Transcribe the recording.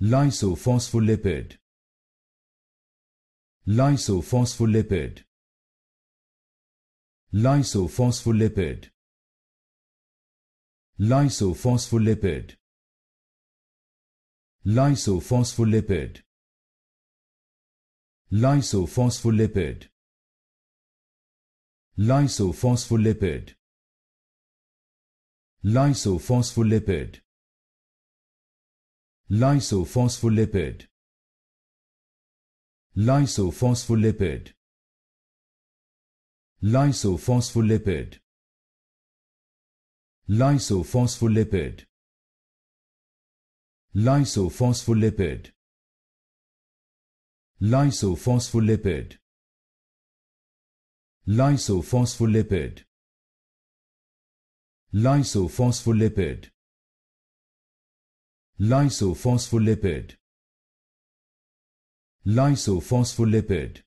Lysophospholipid. Lysophospholipid. Lysophospholipid. Lysophospholipid. Lysophospholipid. Lysophospholipid. Lysophospholipid. Lysophospholipid. Lysophospholipid Lysophospholipid Lysophospholipid Lysophospholipid Lysophospholipid Lysophospholipid Lysophospholipid Lysophospholipid Lysophospholipid Lysophospholipid